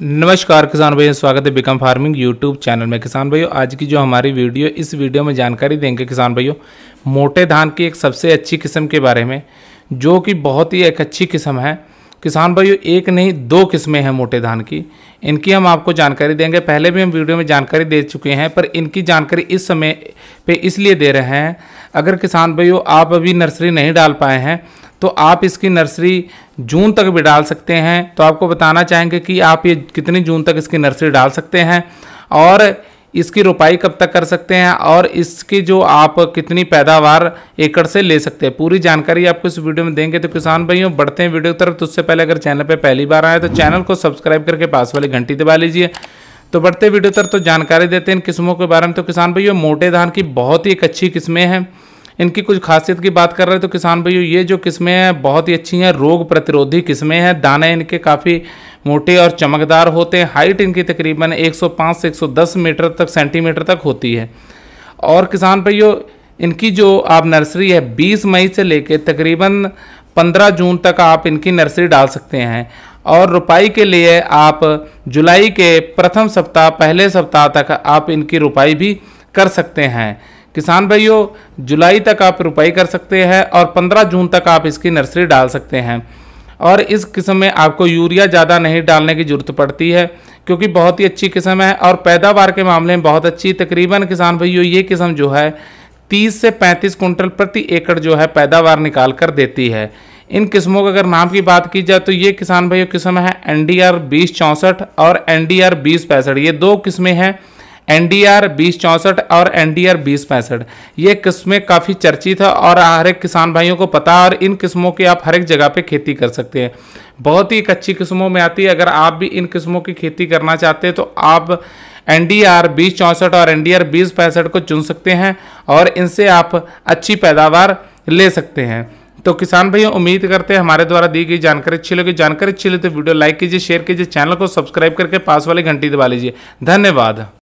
नमस्कार किसान भाइयों स्वागत है बिकम फार्मिंग यूट्यूब चैनल में किसान भाइयों आज की जो हमारी वीडियो इस वीडियो में जानकारी देंगे किसान भाइयों मोटे धान की एक सबसे अच्छी किस्म के बारे में जो कि बहुत ही एक अच्छी किस्म है किसान भाइयों एक नहीं दो किस्में हैं मोटे धान की इनकी हम आपको जानकारी देंगे पहले भी हम वीडियो में जानकारी दे चुके हैं पर इनकी जानकारी इस समय पे इसलिए दे रहे हैं अगर किसान भाइयों आप अभी नर्सरी नहीं डाल पाए हैं तो आप इसकी नर्सरी जून तक भी डाल सकते हैं तो आपको बताना चाहेंगे कि आप ये कितनी जून तक इसकी नर्सरी डाल सकते हैं और इसकी रोपाई कब तक कर सकते हैं और इसकी जो आप कितनी पैदावार एकड़ से ले सकते हैं पूरी जानकारी आपको इस वीडियो में देंगे तो किसान भाइयों बढ़ते हैं वीडियो की तरफ तो उससे पहले अगर चैनल पर पहली बार आए तो चैनल को सब्सक्राइब करके पास वाली घंटी दबा लीजिए तो बढ़ते वीडियो तरफ तो जानकारी देते हैं इन किस्मों के बारे में तो किसान भाइयों मोटे धान की बहुत ही एक अच्छी किस्में हैं इनकी कुछ खासियत की बात कर रहे हैं तो किसान भाइयों ये जो किस्में हैं बहुत ही अच्छी हैं रोग प्रतिरोधी किस्में हैं दाने इनके काफ़ी मोटे और चमकदार होते हैं हाइट इनकी तकरीबन 105 से 110 मीटर तक सेंटीमीटर तक होती है और किसान भाइयों इनकी जो आप नर्सरी है 20 मई से लेकर तकरीबन 15 जून तक आप इनकी नर्सरी डाल सकते हैं और रुपाई के लिए आप जुलाई के प्रथम सप्ताह पहले सप्ताह तक आप इनकी रुपाई भी कर सकते हैं किसान भाइयों जुलाई तक आप रुपाई कर सकते हैं और 15 जून तक आप इसकी नर्सरी डाल सकते हैं और इस किस्म में आपको यूरिया ज़्यादा नहीं डालने की ज़रूरत पड़ती है क्योंकि बहुत ही अच्छी किस्म है और पैदावार के मामले में बहुत अच्छी तकरीबन किसान भाइयों ये किस्म जो है तीस से पैंतीस कुंटल प्रति एकड़ जो है पैदावार निकाल कर देती है इन किस्मों का अगर नाम की बात की जाए तो ये किसान भाइयों किस्म है एन डी आर बीस चौंसठ और एन डी आर बीस पैंसठ ये दो किस्में हैं एन डी आर बीस चौंसठ और एन डी आर बीस पैंसठ ये किस्में काफ़ी चर्चित है और हर एक किसान भाइयों को पता है और इन किस्मों की आप हर एक जगह पे खेती कर सकते हैं बहुत ही एक अच्छी किस्मों में आती है अगर आप भी इन किस्मों की खेती करना चाहते हैं तो आप एन डी आर बीस चौंसठ और एन डी आर बीस पैंसठ को चुन सकते हैं और इनसे आप अच्छी पैदावार ले सकते हैं तो किसान भैया उम्मीद करते हैं हमारे द्वारा दी गई जानकारी अच्छी लगी जानकारी अच्छी लगी तो वीडियो लाइक कीजिए शेयर कीजिए चैनल को सब्सक्राइब करके पास वाली घंटी दबा लीजिए धन्यवाद